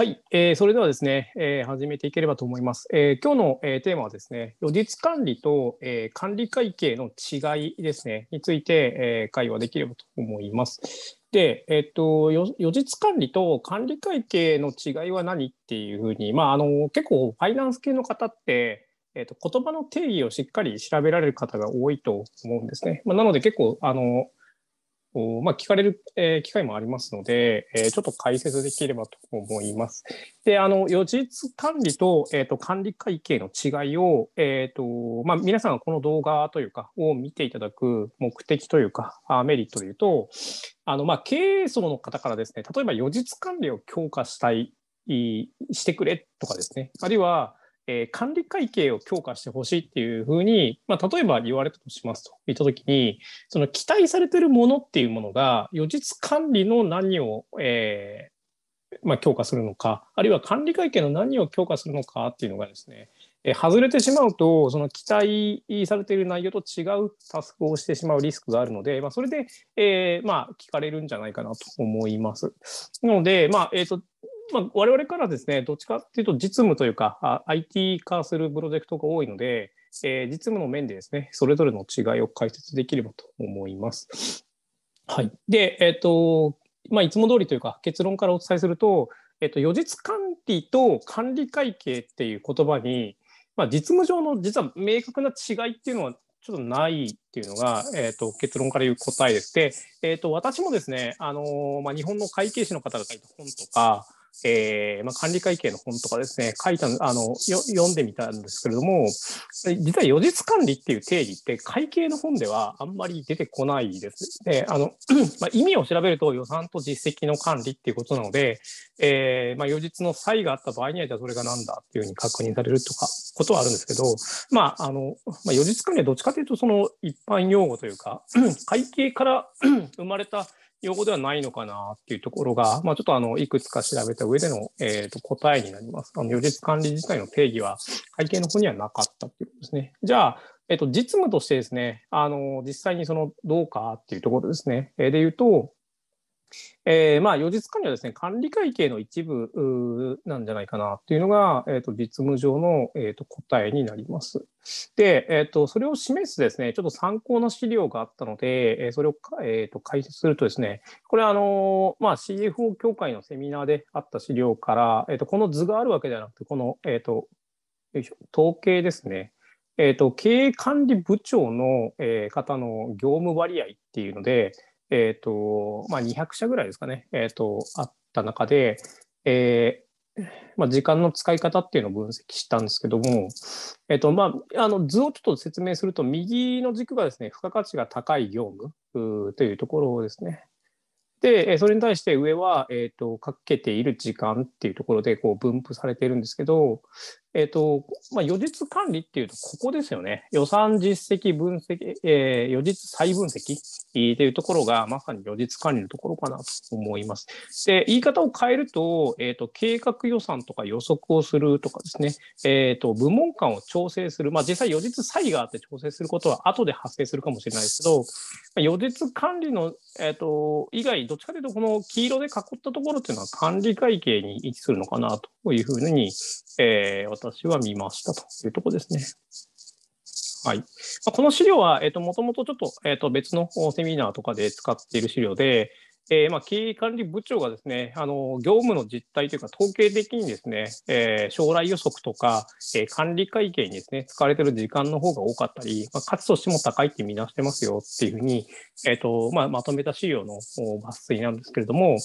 はい、えー、それではですね、えー、始めていければと思います。えー、今日の、えー、テーマはですね、予実管理と、えー、管理会計の違いですね、について、えー、会話できればと思います。で、えっと、予実管理と管理会計の違いは何っていうふうに、まあ、あの結構ファイナンス系の方って、えー、っと、と言葉の定義をしっかり調べられる方が多いと思うんですね。まあ、なので結構あのまあ、聞かれる、えー、機会もありますので、えー、ちょっと解説できればと思います。で、あの、予実管理と、えっ、ー、と、管理会計の違いを、えっ、と、まあ、皆さんがこの動画というか、を見ていただく目的というか、あメリットで言うと、あの、まあ、経営層の方からですね、例えば予実管理を強化したい、してくれとかですね、あるいは、えー、管理会計を強化してほしいっていうふうに、まあ、例えば言われたとしますといった時にその期待されてるものっていうものが予実管理の何を、えー、まあ、強化するのかあるいは管理会計の何を強化するのかっていうのがですねえ外れてしまうと、その期待されている内容と違うタスクをしてしまうリスクがあるので、まあ、それで、えー、まあ、聞かれるんじゃないかなと思います。なので、まあえーとまあ、我々からですね、どっちかっていうと実務というか、IT 化するプロジェクトが多いので、えー、実務の面でですね、それぞれの違いを解説できればと思います。はい。で、えっ、ー、と、まあ、いつも通りというか、結論からお伝えすると、えっ、ー、と、予実管理と管理会計っていう言葉に、まあ、実務上の実は明確な違いっていうのはちょっとないっていうのが、えーと、結論から言う答えです。で、えーと、私もですね、あのー、まあ、日本の会計士の方が書いた本とか、えーまあ、管理会計の本とかですね、書いたあの読んでみたんですけれども、実は予実管理っていう定義って、会計の本ではあんまり出てこないです。であの まあ、意味を調べると、予算と実績の管理っていうことなので、えーまあ、予実の差異があった場合には、じゃあそれがなんだっていうふうに確認されるとか、ことはあるんですけど、まああのまあ、予実管理はどっちかというと、その一般用語というか、会計から 生まれた用語ではないのかなっていうところが、まあ、ちょっとあのいくつか調べた上での、えー、と答えになります。あの予実管理自体の定義は会計の方にはなかったっていうことですね。じゃあ、えっと、実務としてですね、あの、実際にその、どうかっていうところですね。えで言うと、えー、まあ、予実管にはですね、管理会計の一部なんじゃないかなというのが、えー、と実務上の、えー、と答えになります。で、えーと、それを示すですね、ちょっと参考の資料があったので、えそれをえー、と解説するとですね、これはあのまあ、CFO 協会のセミナーであった資料から、えー、とこの図があるわけではなくて、この、えーと、と統計ですね、えーと、経営管理部長の、え方の業務割合っていうので、えっ、ー、と、まあ、200社ぐらいですかね、えっ、ー、と、あった中で、えー、まあ、時間の使い方っていうのを分析したんですけども、えっ、と、まあ、あの、図をちょっと説明すると、右の軸がですね、付加価値が高い業務というところですね。で、それに対して上は、えっ、と、かけている時間っていうところで、こう、分布されているんですけど、えっ、ー、と、まあ、予実管理っていうと、ここですよね。予算実績分析、えー、予実再分析っていうところが、まさに予実管理のところかなと思います。で、言い方を変えると、えっ、ー、と、計画予算とか予測をするとかですね、えっ、ー、と、部門間を調整する。まあ、実際予実差異があって調整することは後で発生するかもしれないですけど、予実管理の、えっ、と、以外、どっちかというと、この黄色で囲ったところっていうのは管理会計に位置するのかなとというふうに、えー、私は見ましたというところですね。はいまあ、この資料は、えーと、もともとちょっと,、えーと別のセミナーとかで使っている資料で、えーまあ、経営管理部長がですねあの業務の実態というか統計的にですね、えー、将来予測とか、えー、管理会計にですね使われている時間の方が多かったり、まあ、価値としても高いって見なしてますよっていうふうに、えーとまあ、まとめた資料の抜粋なんですけれども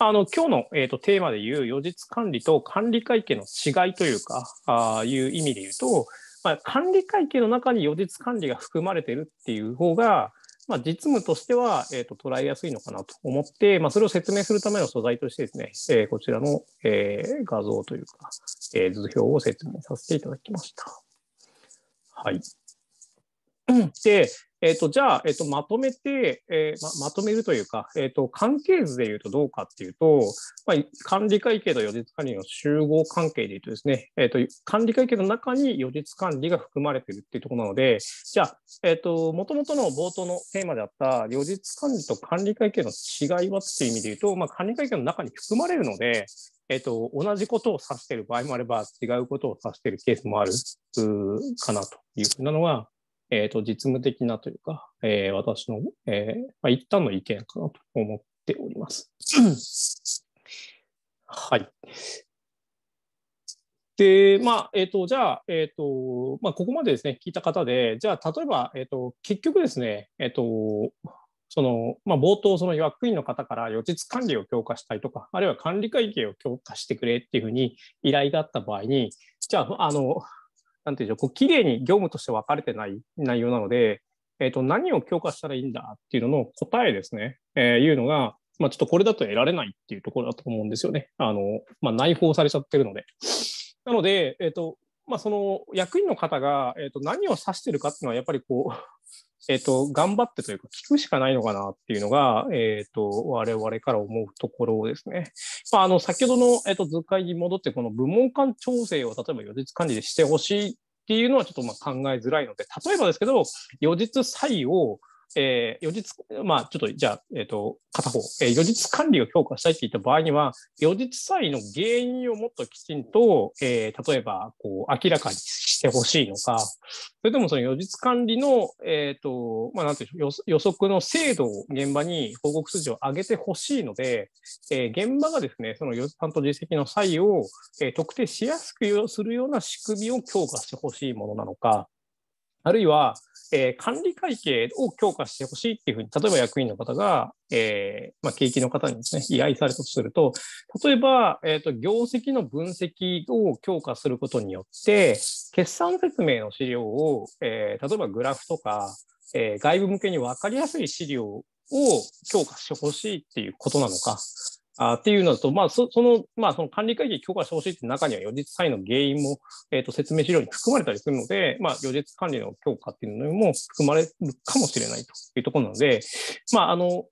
あの今日の、えーと、テーマでいう予実管理と管理会計の違いというかあいう意味で言うと、まあ、管理会計の中に予実管理が含まれているっていう方がまあ、実務としては、えーと、捉えやすいのかなと思って、まあ、それを説明するための素材としてですね、えー、こちらの、えー、画像というか、えー、図表を説明させていただきました。はい。で、えーと、じゃあ、えーと、まとめて、えー、ま、まとめるというか、えーと、関係図でいうとどうかっていうと、まあ、管理会計と予実管理の集合関係でいうとですね、えー、と管理会計の中に予実管理が含まれているっていうところなので、じゃあ、えー、と元々の冒頭のテーマであった予実管理と管理会計の違いはっていう意味でいうと、まあ、管理会計の中に含まれるので、えっと、同じことを指している場合もあれば、違うことを指しているケースもあるかなというふうなのが、えっ、ー、と、実務的なというか、えー、私の、えー、まあ、一旦の意見かなと思っております。はい。で、まあ、えっ、ー、と、じゃあ、えっ、ー、と、まあ、ここまでですね、聞いた方で、じゃあ、例えば、えっ、ー、と、結局ですね、えっ、と、その、まあ、冒頭、その役員の方から予実管理を強化したいとか、あるいは管理会計を強化してくれっていうふうに依頼があった場合に、じゃあ、あの、なんていうんでしょう、こう綺麗に業務として分かれてない内容なので、えっ、ー、と、何を強化したらいいんだっていうのの答えですね、えー、いうのが、まあ、ちょっとこれだと得られないっていうところだと思うんですよね。あの、まあ、内包されちゃってるので。なので、えっ、ー、と、まあ、その役員の方が、えー、と何を指してるかっていうのはやっぱりこうえっ、と、頑張ってというか、聞くしかないのかなっていうのが、えっ、と、我々から思うところですね。まあ、あの、先ほどの、えっ、と、図解に戻って、この部門間調整を、例えば、予実管理でしてほしいっていうのは、ちょっとまあ考えづらいので、例えばですけど、予実差異を、えー、予実、まあ、ちょっと、じゃあ、えっ、ー、と、片方、えー、予実管理を強化したいって言った場合には、予実際の原因をもっときちんと、えー、例えば、こう、明らかにしてほしいのか、それともその予実管理の、えっ、ー、と、まあ、なんていう予測の精度を現場に報告数字を上げてほしいので、えー、現場がですね、その予算と実績の際を、えー、特定しやすくするような仕組みを強化してほしいものなのか、あるいは、えー、管理会計を強化してほしいっていうふうに、例えば役員の方が、えー、まあ、景気の方にですね、依頼されたとすると、例えば、えっ、ー、と、業績の分析を強化することによって、決算説明の資料を、え例えばグラフとか、え外部向けに分かりやすい資料を強化してほしいっていうことなのか、あっていうのと、まあそ、その、まあ、その管理会議許可してほしいって中には、予実際の原因も、えっ、ー、と、説明資料に含まれたりするので、まあ、予実管理の強化っていうのも含まれるかもしれないというところなので、まあ、あの、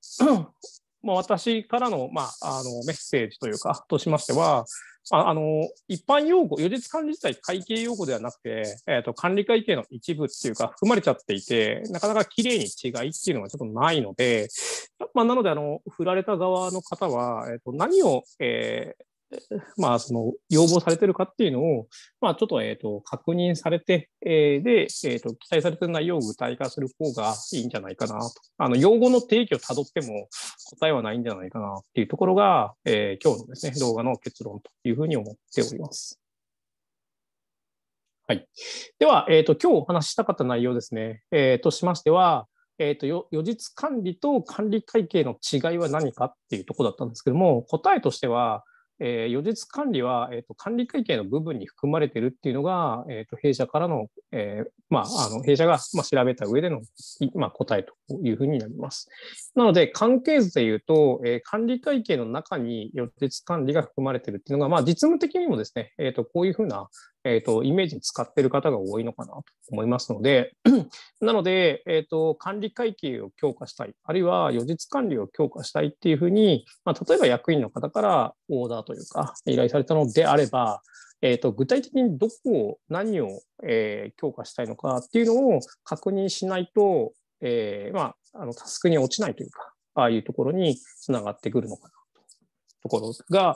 まあ、私からの、まあ、あの、メッセージというか、としましては、ああの一般用語、予実管理自体、会計用語ではなくて、えーと、管理会計の一部っていうか、含まれちゃっていて、なかなか綺麗に違いっていうのはちょっとないので、まあ、なのであの、振られた側の方は、えーと、と何を、え まあ、その要望されてるかっていうのを、まあ、ちょっと,、えっと確認されて、えー、で、えーと、期待されてる内容を具体化する方がいいんじゃないかなと。あの用語の定義をたどっても答えはないんじゃないかなっていうところが、えー、今日のですね、動画の結論というふうに思っております。はい。では、えっ、ー、と、今日お話ししたかった内容ですね。えっ、ー、と、しましては、えっ、ー、と、予実管理と管理体系の違いは何かっていうところだったんですけども、答えとしては、えー、予実管理は、えーと、管理会計の部分に含まれているっていうのが、えーと、弊社からの、えー、まあ、あの弊社が、まあ、調べた上での、まあ、答えというふうになります。なので、関係図でいうと、えー、管理会計の中に予実管理が含まれているっていうのが、まあ、実務的にもですね、えーと、とこういうふうな、えっ、ー、と、イメージに使ってる方が多いのかなと思いますので、なので、えっ、ー、と、管理会計を強化したい、あるいは予実管理を強化したいっていうふうに、まあ、例えば役員の方からオーダーというか、依頼されたのであれば、えーと、と具体的にどこを何を、えー、強化したいのかっていうのを確認しないと、えー、まあ、あのタスクに落ちないというかああいうところにつながってくるのかなとところが、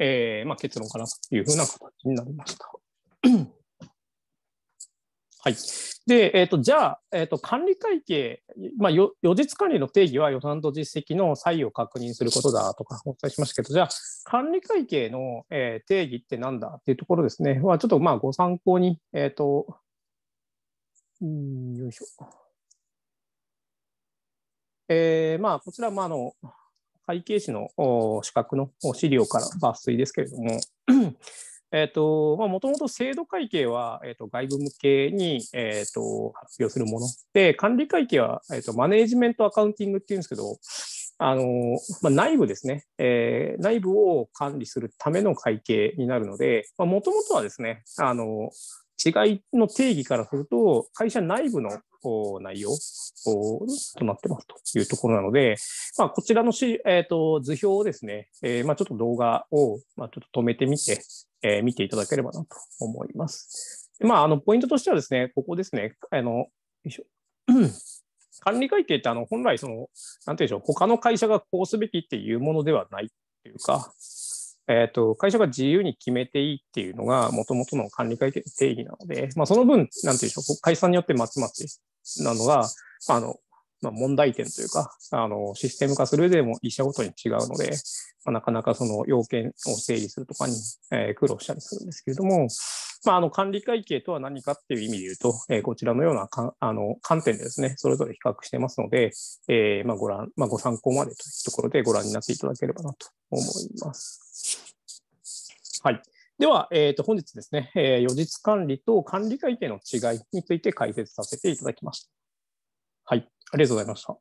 えー、まあ、結論かなというふうな形になりました。はい。で、えっ、ー、と、じゃあ、えっ、ー、と、管理会計、まあ、予実管理の定義は予算と実績の差異を確認することだとかお伝えしましたけど、じゃあ、管理会計の、えー、定義ってなんだっていうところですね、は、まあ、ちょっとまあ、ご参考に、えっ、ー、と、よいしょ。えー、まあ、こちら、まあ、あの、会計士の資格の資料から抜粋ですけれども、えっ、ー、と、まあ、もともと制度会計は、えっ、ー、と、外部向けに、えっ、ー、と、発表するもの。で、管理会計は、えっ、と、マネージメントアカウンティングっていうんですけど、あの、まあ、内部ですね、え内部を管理するための会計になるので、もともとはですね、あの、違いの定義からすると、会社内部の内容となってますというところなので、まあ、こちらのし、えーと、図表をですね、えー、まあ、ちょっと動画を、まあ、ちょっと止めてみて、えー、見ていただければなと思います。まあ、あのポイントとしてはですね、ここですね、あの 管理会計ってあの本来その、なんていうんでしょう、他の会社がこうすべきっていうものではないっていうか、えーと、と会社が自由に決めていいっていうのが、もともとの管理会計の定義なので、まあ、その分、なんていうんでしょう、会社さんによってまちまちなのが、あの、まあ、問題点というか、あの、システム化するでも医者ごとに違うので、まあ、なかなかその要件を整理するとかに、えー、苦労したりするんですけれども、まあ、あの、管理会計とは何かっていう意味で言うと、えー、こちらのようなかあの観点でですね、それぞれ比較してますので、えー、まあ、ご覧、まあ、ご参考までというところでご覧になっていただければなと思います。はい。では、えー、と本日ですね、えー、予実管理と管理会計の違いについて解説させていただきました。はい、ありがとうございました。